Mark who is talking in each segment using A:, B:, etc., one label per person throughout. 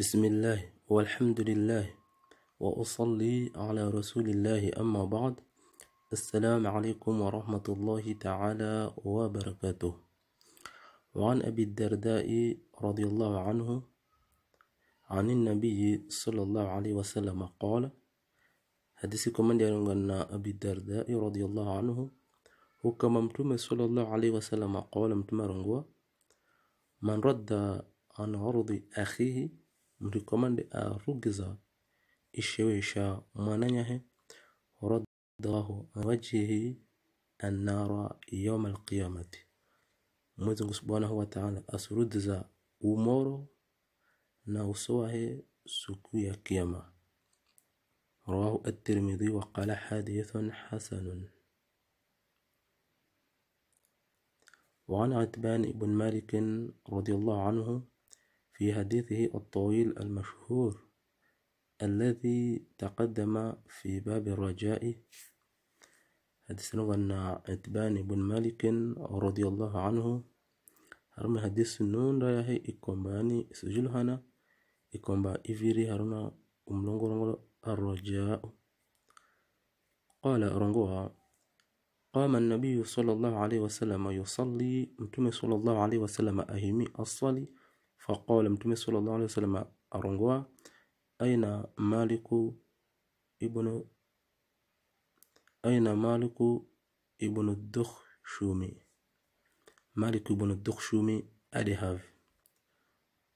A: بسم الله والحمد لله وأصلي على رسول الله أما بعد السلام عليكم ورحمة الله تعالى وبركاته وعن أبي الدرداء رضي الله عنه عن النبي صلى الله عليه وسلم قال حديثكم من يرون أبي الدرداء رضي الله عنه وكما متوم صلى الله عليه وسلم قال متوم من رد عن عرض أخيه muri komande avugiza ishebesha umwananyahe ورده عن وجهه النار يوم القيامة Mwenyezi Subhanahu wa Ta'ala asurudiza umoro na uso wahe siku ya kiyama. Rawahu at-Tirmidhi wa qala hadithun hasanun. وعن عتبان بن مالك رضي الله عنه في حديثه الطويل المشهور الذي تقدم في باب الرجاء حديث نوغ أن عتبان بن مالك رضي الله عنه هرم حديث نون رأيه إكوم باني سجل هنا إكوم با إفيري هرم أملونغ الرجاء قال رنغوها قام النبي صلى الله عليه وسلم يصلي متومي صلى الله عليه وسلم أهمي الصلي فقال متمي صلى الله عليه وسلم أرنغوا أين مالك ابن أين مالك ابن الدخشومي مالك ابن الدخشومي أدهاف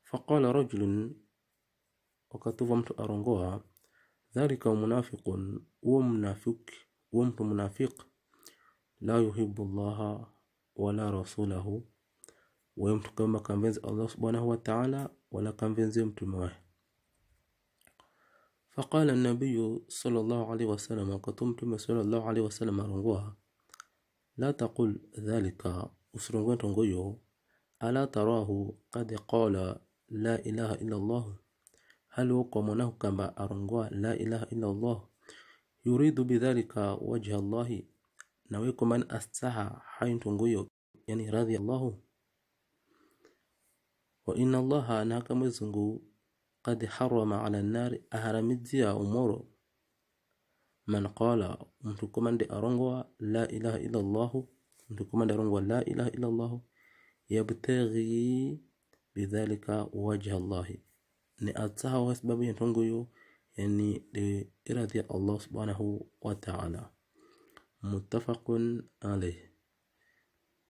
A: فقال رجل وكتبمت أرنغوها ذلك منافق ومنافق ومت منافق لا يحب الله ولا رسوله wewe mtu kama kamvenzi Allah subhanahu wa ta'ala wala kamvenzi mtume wake فقال النبي صلى الله عليه وسلم قطمتم صلى الله عليه وسلم رنغوها لا تقل ذلك أسرنغوان تنغيو ألا تراه قد قال لا إله إلا الله هل وقمناه كما أرنغوا لا إله إلا الله يريد بذلك وجه الله نويكم من أستحى حين تنغيو يعني رضي الله وإن الله ناكمزنغو قد حرم على النار أهرمديا أمورو من قال mtukomande arongwa la ilaha illallahu mtukomande arongwa la ilaha illallahu yabtaghi bidhalika wajha llahi ni atsaha wa sababu ya ntongo yo yani de iradhi ya allah subhanahu wa ta'ala muttafaqun alayh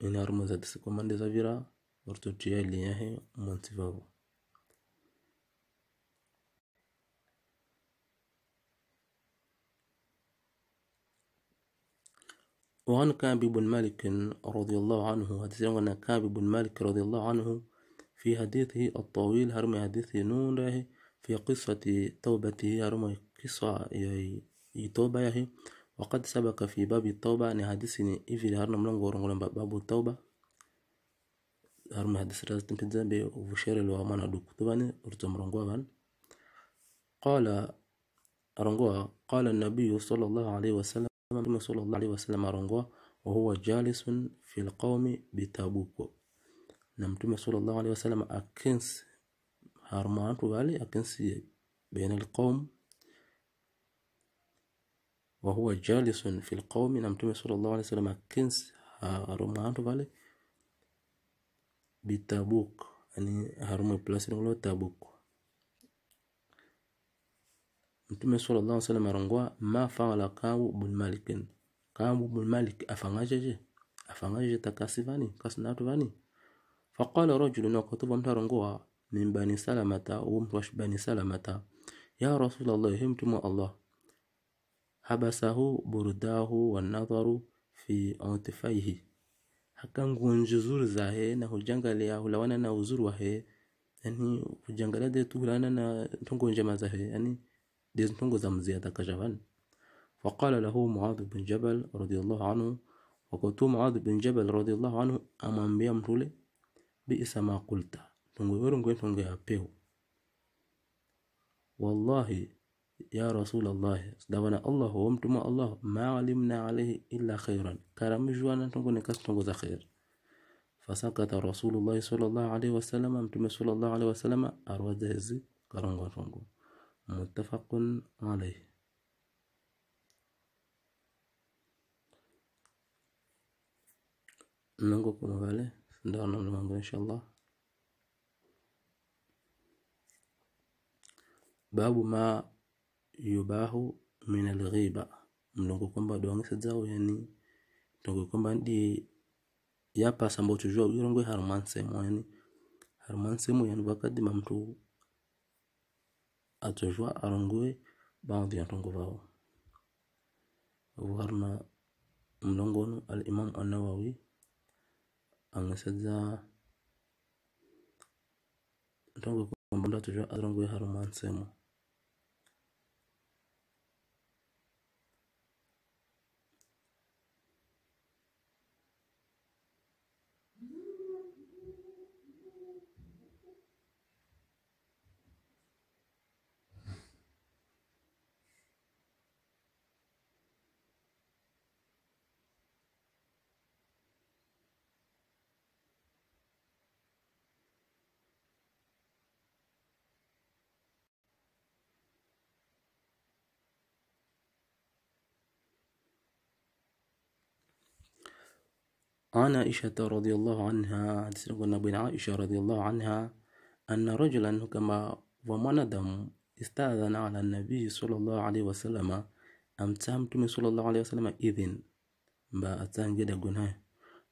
A: ina armaza tisikomande zavira Ortotia el linaje Montefiore. وعن كعب بن مالك رضي الله عنه حديثنا كعب بن مالك رضي الله عنه في حديثه الطويل هرم حديث نوره في قصة توبته هرم قصة توبة وقد سبق في باب التوبة أن حديثني إفل هرم لنغور باب التوبة har mahadisiraastinka zambia uvusheri waa manaduku tobani urtam rongoaban qala rongoa qala nabiyu sala allahu alayhi wasallam mtume sala allahu alayhi wasallam wa huwa jalisun fil qawmi bitabuko na mtume sallallahu alayhi wa sallam akins sala allahu alayhi wasallam akinsi harmaantu wali akinsiye baina alqaum وهو جالس في القوم نمتم صلى الله عليه وسلم كنس هرمان فالي بتبوك يعني هرم بلاصة نقولو تبوك mtume sallallahu alaihi wasallam arangwa ma fa'ala kabu bin malik kabu bin malik afangajeje afangajeje takasivani kasinatu vani faqala rajulun akutuba mtu arangwa min bani salamata wa mtu wa bani salamata ya rasulullah himtumu allah habasahu burdahu wan nadharu fi antifaihi haka ngonji zuri zahe na hujangalia hulawana na uzuri wahe yani hujangalia de tuhulana na ntongo njema zahe yani de ntongo za mzee atakajavan فقال له معاذ بن جبل رضي الله عنه وقلت معاذ بن جبل رضي الله عنه amwambia mtule biisa ma kulta tungwe wewe ngwe tungwe apeu wallahi يا رسول الله دعونا الله ومتما الله ما علمنا عليه إلا خيرا كرم جوانا تنقل كسنقل خير فسكت رسول الله صلى الله عليه وسلم متما صلى الله عليه وسلم أرواد هزي كرم متفق عليه نقول عليه دعونا المنظر إن شاء الله باب ما yubahu min alghiba mlongo kwamba dwangisa zao yani tongo kwamba ndi yapasa mbo chujua urongo harumansemo yani harumansemo yani wakati mamtu atojua arongwe baadhi ya tongo vao mlongo no al-imam an-nawawi angesedza tongo kwamba mtu arongwe arongue harumansemo عن عائشة رضي الله عنها عن عائشة رضي الله عنها أن رجلا كما ومن دم استأذن على النبي صلى الله عليه وسلم أم أمتمتم صلى الله عليه وسلم إذن ما أتان جدا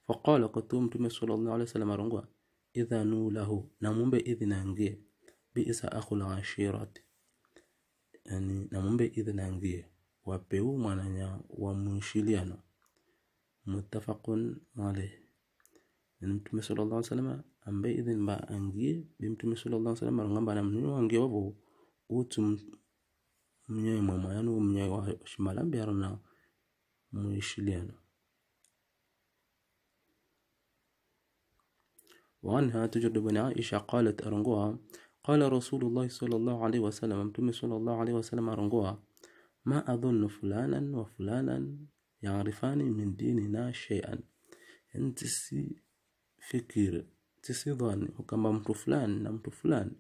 A: فقال قتمتم صلى الله عليه وسلم إذا نو له نمم بإذن أنجي بئس أخو العشيرة يعني نمم بإذن أنجي وبيو منانيا ومنشليانا متفق عليه انت يعني صلى الله عليه وسلم ام باذن با انجي بنت صلى الله عليه وسلم رغم غمبا من انجي بابو وتم من ماما يعني من اي واحد شمال ام بيرنا مش لينا وانها تجرد بن عائشة قالت ارنقوها قال رسول الله صلى الله عليه وسلم امتم صلى الله عليه وسلم ارنقوها ما اظن فلانا وفلانا يعرفان من ديننا شيئا انت فكر tisifikiri ظن وكما mtu fulani na mtu fulani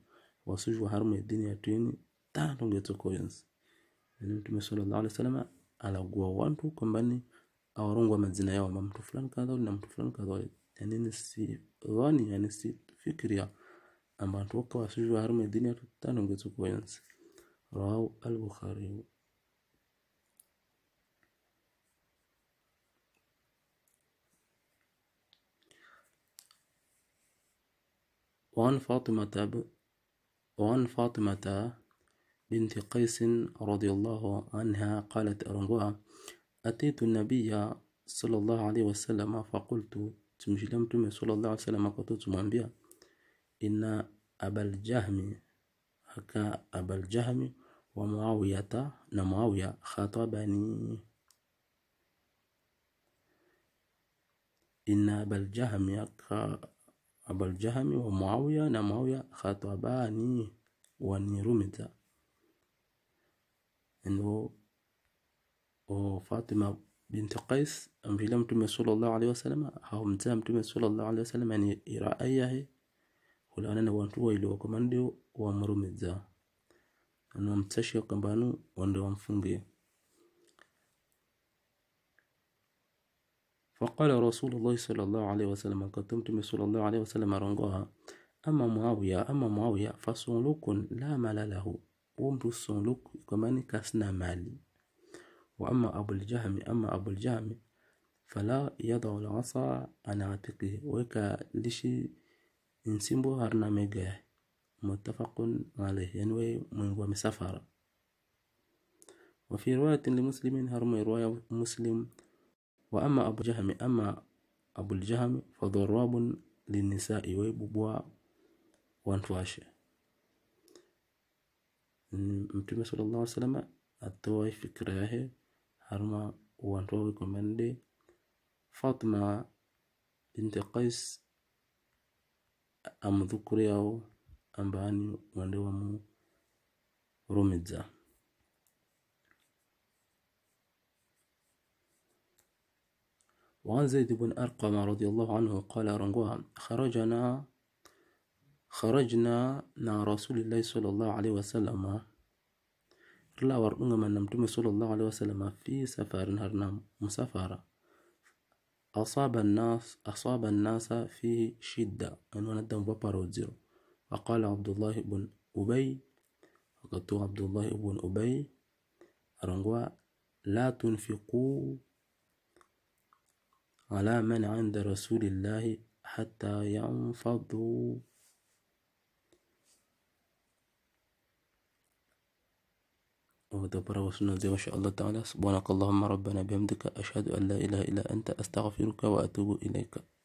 A: wasijua harumu ya dini yatu yini tanatongetokoyensi yani mtume sallallahu alaihi wasallam alagua watu kwamba ni awarungwa mazina yao ma mtu fulani kadha na mtu fulani kadha yani ni si nisidhani yani si sifikiria ambapo wakawa wasijua harumu ya dini yatu coins rawahu al-bukhari وعن فاطمة وعن فاطمة بنت قيس رضي الله عنها قالت أرنغوها أتيت النبي صلى الله عليه وسلم فقلت تمجلمتم صلى الله عليه وسلم قلت بها إن أبا الجهم هكا أبا الجهم ومعاوية نمعاوية خاطبني إن أبا الجهم Abul Jahmi wa Muawiya na Muawiya khatabani wa Nirumita o Fatima binti Qais amvila mtume sallallahu alaihi wasallam au mtaa mtume sallallahu alaihi wasallam yani iraayahi kulana na watu waliokuwa ndio wamrumidza anamtasha kambano ndio wamfungie فقال رسول الله صلى الله عليه وسلم قدمتم صلى الله عليه وسلم رنقها أما معاوية أما معاوية فصنلوك لا مال له ومر صنلوك كمان كسنا مالي وأما أبو الجهم أما أبو الجهم فلا يضع العصا عن عاتقه وكا لشي نسيبو هرنامجه متفق عليه ينوي من سفر وفي رواية لمسلم هرم رواية مسلم وأما أبو جهم أما أبو الجهم فضراب للنساء ويببوا وانتواش متما صلى الله عليه وسلم أتواي فكراه هرما وانتواي كماندي فاطمة بنت قيس أم ذكري أو أم باني واندوامو رمضان وعن زيد بن أرقم رضي الله عنه قال رنقوها خرجنا خرجنا مع رسول الله صلى الله عليه وسلم لا ورقنا من نمتم صلى الله عليه وسلم في سفر هرنا مسافرة أصاب الناس أصاب الناس في شدة أن ندم ببارودزيرو وقال عبد الله بن أبي وقد عبد الله بن أبي رنقوا لا تنفقوا على من عند رسول الله حتى ينفضوا ودبر وسنة زي ما شاء الله تعالى سبحانك اللهم ربنا بحمدك أشهد أن لا إله إلا أنت أستغفرك وأتوب إليك